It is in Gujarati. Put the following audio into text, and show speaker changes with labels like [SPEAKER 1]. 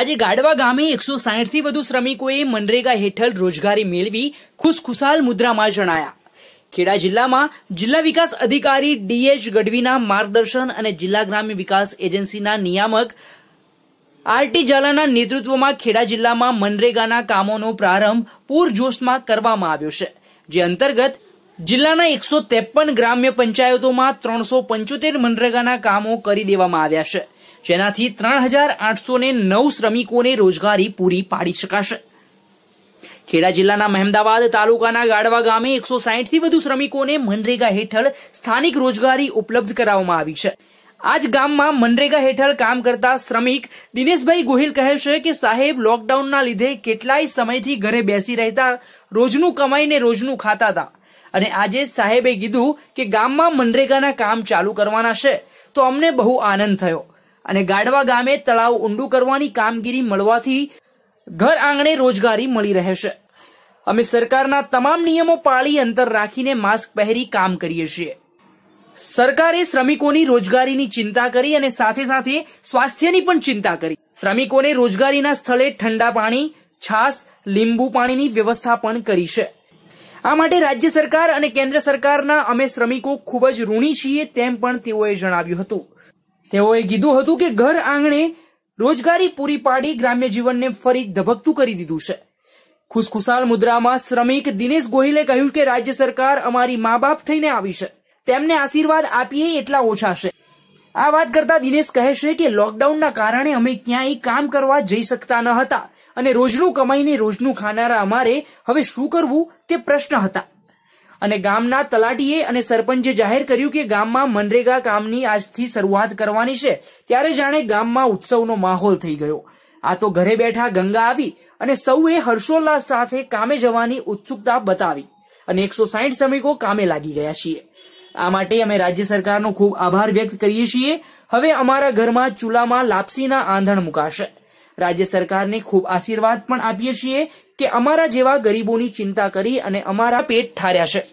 [SPEAKER 1] આજે ગાડવા ગામે એકસો સાહીઠથી વધુ શ્રમિકોએ મનરેગા હેઠળ રોજગારી મેળવી ખુશખુશાલ મુદ્રામાં જણાયા ખેડા જિલ્લામાં જિલ્લા વિકાસ અધિકારી ડીએચ ગઢવીના માર્ગદર્શન અને જિલ્લા ગ્રામ્ય વિકાસ એજન્સીના નિયામક આરટી ઝાલાના નેતૃત્વમાં ખેડા જિલ્લામાં મનરેગાના કામોનો પ્રારંભ પૂરજોશમાં કરવામાં આવ્યો છે જે અંતર્ગત જિલ્લાના એકસો ત્રેપન ગ્રામ્ય પંચાયતોમાં ત્રણસો પંચોતેર મનરેગાના કામો કરી દેવામાં આવ્યા છે જેનાથી ત્રણ હજાર આઠસો ને નવ શ્રમિકોને રોજગારી પૂરી પાડી શકાશે ખેડા જિલ્લાના મહેમદાવાદ તાલુકાના ગાડવા ગામે એકસો સાહીઠથી વધુ શ્રમિકોને મનરેગા હેઠળ સ્થાનિક રોજગારી ઉપલબ્ધ કરાવવામાં આવી છે આજ ગામમાં મનરેગા હેઠળ કામ કરતા શ્રમિક દિનેશભાઈ ગોહિલ કહે છે કે સાહેબ લોકડાઉનના લીધે કેટલાય સમયથી ઘરે બેસી રહેતા રોજનું કમાઈને રોજનું ખાતા હતા અને આજે સાહેબે કીધું કે ગામમાં મનરેગાના કામ ચાલુ કરવાના છે તો અમને બહુ આનંદ થયો અને ગાડવા ગામે તળાવ ઊંડું કરવાની કામગીરી મળવાથી ઘર આંગણે રોજગારી મળી રહેશે અમે સરકારના તમામ નિયમો પાળી અંતર રાખીને માસ્ક પહેરી કામ કરીએ છીએ સરકારે શ્રમિકોની રોજગારીની ચિંતા કરી અને સાથે સાથે સ્વાસ્થ્યની પણ ચિંતા કરી શ્રમિકોને રોજગારીના સ્થળે ઠંડા પાણી છાસ લીંબુ પાણીની વ્યવસ્થા પણ કરી છે આ માટે રાજ્ય સરકાર અને કેન્દ્ર સરકારના અમે શ્રમિકો ખૂબ જ ઋણી છીએ તેમ પણ તેઓએ જણાવ્યું હતું તેઓએ કીધું હતું કે ઘર આંગણે રોજગારી પૂરી પાડી ગ્રામ્ય જીવનને ફરી ધબકતું કરી દીધું છે ખુશખુશાલ મુદ્રામાં શ્રમિક દિનેશ ગોહિલે કહ્યું કે રાજ્ય સરકાર અમારી મા બાપ થઈને આવી છે તેમને આશીર્વાદ આપીએ એટલા ઓછા છે આ વાત કરતા દિનેશ કહે છે કે લોકડાઉનના કારણે અમે ક્યાંય કામ કરવા જઈ શકતા ન હતા અને રોજનું કમાઈને રોજનું ખાનારા અમારે હવે શું કરવું તે પ્રશ્ન હતા અને ગામના તલાટીએ અને સરપંચે જાહેર કર્યું કે ગામમાં મનરેગા કામની આજથી શરૂઆત કરવાની છે ત્યારે જાણે ગામમાં ઉત્સવનો માહોલ થઈ ગયો આ તો ઘરે બેઠા ગંગા આવી અને સૌએ હર્ષોલ્લાસ સાથે કામે જવાની ઉત્સુકતા બતાવી અને એકસો સાહીઠ શ્રમિકો કામે લાગી ગયા છીએ આ માટે અમે રાજ્ય સરકારનો ખૂબ આભાર વ્યક્ત કરીએ છીએ હવે અમારા ઘરમાં ચૂલામાં લાપસીના આંધણ મુકાશે રાજ્ય સરકારને ખૂબ આશીર્વાદ પણ આપીએ છીએ કે અમારા જેવા ગરીબોની ચિંતા કરી અને અમારા પેટ ઠાર્યા છે